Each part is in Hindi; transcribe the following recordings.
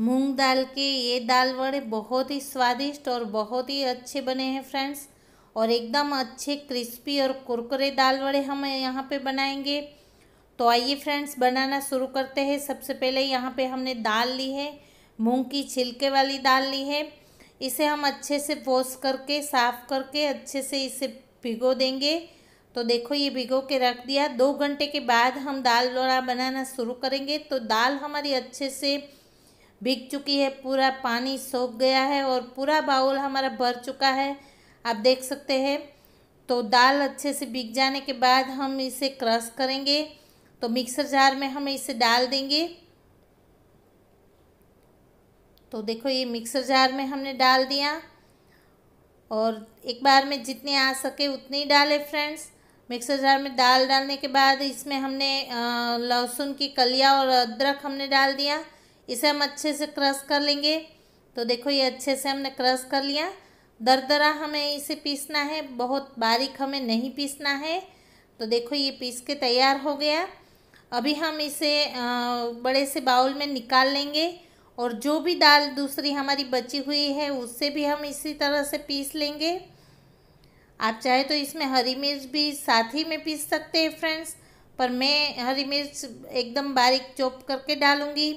मूंग दाल के ये दाल वड़े बहुत ही स्वादिष्ट और बहुत ही अच्छे बने हैं फ्रेंड्स और एकदम अच्छे क्रिस्पी और कुरकुरे दाल वड़े हम यहाँ पे बनाएंगे तो आइए फ्रेंड्स बनाना शुरू करते हैं सबसे पहले यहाँ पे हमने दाल ली है मूंग की छिलके वाली दाल ली है इसे हम अच्छे से वॉश करके साफ़ करके अच्छे से इसे भिगो देंगे तो देखो ये भिगो के रख दिया दो घंटे के बाद हम दाल वड़ा बनाना शुरू करेंगे तो दाल हमारी अच्छे से भीग चुकी है पूरा पानी सोख गया है और पूरा बाउल हमारा भर चुका है आप देख सकते हैं तो दाल अच्छे से भीग जाने के बाद हम इसे क्रश करेंगे तो मिक्सर जार में हम इसे डाल देंगे तो देखो ये मिक्सर जार में हमने डाल दिया और एक बार में जितने आ सके उतने ही डाले फ्रेंड्स मिक्सर जार में दाल डालने के बाद इसमें हमने लहसुन की कलिया और अदरक हमने डाल दिया इसे हम अच्छे से क्रश कर लेंगे तो देखो ये अच्छे से हमने क्रश कर लिया दरदरा हमें इसे पीसना है बहुत बारीक हमें नहीं पीसना है तो देखो ये पीस के तैयार हो गया अभी हम इसे बड़े से बाउल में निकाल लेंगे और जो भी दाल दूसरी हमारी बची हुई है उससे भी हम इसी तरह से पीस लेंगे आप चाहे तो इसमें हरी मिर्च भी साथ ही में पीस सकते हैं फ्रेंड्स पर मैं हरी मिर्च एकदम बारीक चॉप करके डालूँगी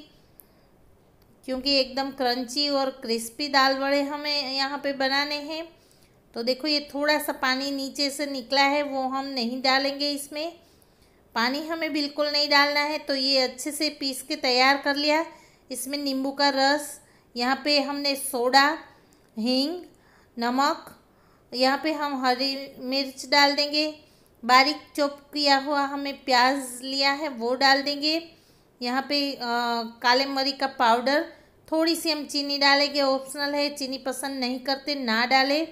क्योंकि एकदम क्रंची और क्रिस्पी दाल वड़े हमें यहाँ पे बनाने हैं तो देखो ये थोड़ा सा पानी नीचे से निकला है वो हम नहीं डालेंगे इसमें पानी हमें बिल्कुल नहीं डालना है तो ये अच्छे से पीस के तैयार कर लिया इसमें नींबू का रस यहाँ पे हमने सोडा हींग नमक यहाँ पे हम हरी मिर्च डाल देंगे बारीक चॉप किया हुआ हमें प्याज लिया है वो डाल देंगे यहाँ पे काले मरी का पाउडर थोड़ी सी हम चीनी डालेंगे ऑप्शनल है चीनी पसंद नहीं करते ना डालें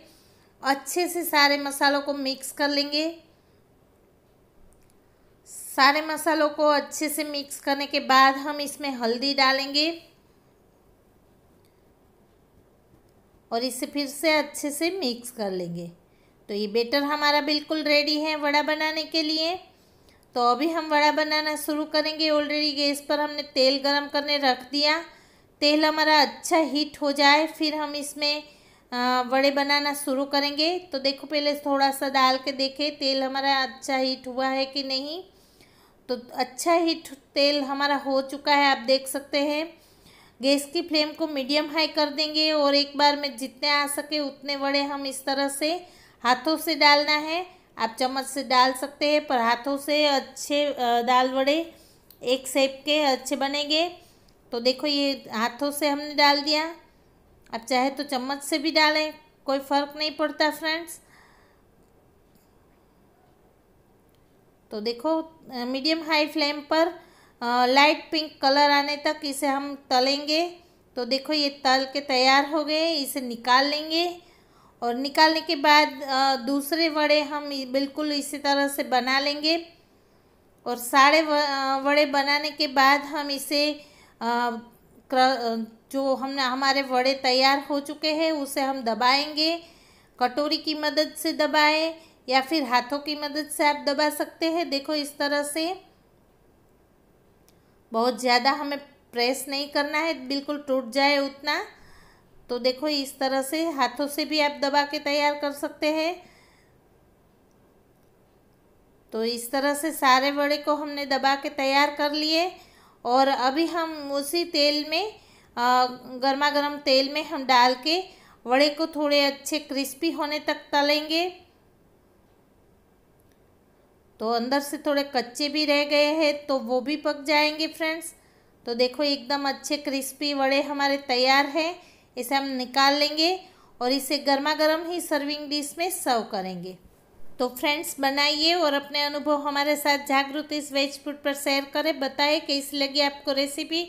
अच्छे से सारे मसालों को मिक्स कर लेंगे सारे मसालों को अच्छे से मिक्स करने के बाद हम इसमें हल्दी डालेंगे और इसे फिर से अच्छे से मिक्स कर लेंगे तो ये बेटर हमारा बिल्कुल रेडी है वड़ा बनाने के लिए तो अभी हम वड़ा बनाना शुरू करेंगे ऑलरेडी गैस पर हमने तेल गरम करने रख दिया तेल हमारा अच्छा हीट हो जाए फिर हम इसमें वड़े बनाना शुरू करेंगे तो देखो पहले थोड़ा सा डाल के देखें तेल हमारा अच्छा हीट हुआ है कि नहीं तो अच्छा हीट तेल हमारा हो चुका है आप देख सकते हैं गैस की फ्लेम को मीडियम हाई कर देंगे और एक बार में जितने आ सके उतने वड़े हम इस तरह से हाथों से डालना है आप चम्मच से डाल सकते हैं पर हाथों से अच्छे दाल वड़े एक सेप के अच्छे बनेंगे तो देखो ये हाथों से हमने डाल दिया आप चाहे तो चम्मच से भी डालें कोई फ़र्क नहीं पड़ता फ्रेंड्स तो देखो मीडियम हाई फ्लेम पर लाइट पिंक कलर आने तक इसे हम तलेंगे तो देखो ये तल के तैयार हो गए इसे निकाल लेंगे और निकालने के बाद दूसरे वड़े हम बिल्कुल इसी तरह से बना लेंगे और सारे वड़े बनाने के बाद हम इसे जो हमने हमारे वड़े तैयार हो चुके हैं उसे हम दबाएंगे कटोरी की मदद से दबाएं या फिर हाथों की मदद से आप दबा सकते हैं देखो इस तरह से बहुत ज़्यादा हमें प्रेस नहीं करना है बिल्कुल टूट जाए उतना तो देखो इस तरह से हाथों से भी आप दबा के तैयार कर सकते हैं तो इस तरह से सारे वड़े को हमने दबा के तैयार कर लिए और अभी हम उसी तेल में गर्मा गर्म तेल में हम डाल के वड़े को थोड़े अच्छे क्रिस्पी होने तक तलेंगे तो अंदर से थोड़े कच्चे भी रह गए हैं तो वो भी पक जाएंगे फ्रेंड्स तो देखो एकदम अच्छे क्रिस्पी वड़े हमारे तैयार हैं इसे हम निकाल लेंगे और इसे गर्मा गर्म ही सर्विंग डिश में सर्व करेंगे तो फ्रेंड्स बनाइए और अपने अनुभव हमारे साथ जागरूक इस वेज फूड पर शेयर करें बताएं कैसी लगी आपको रेसिपी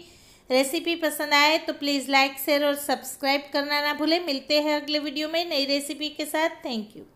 रेसिपी पसंद आए तो प्लीज़ लाइक शेयर और सब्सक्राइब करना ना भूलें मिलते हैं अगले वीडियो में नई रेसिपी के साथ थैंक यू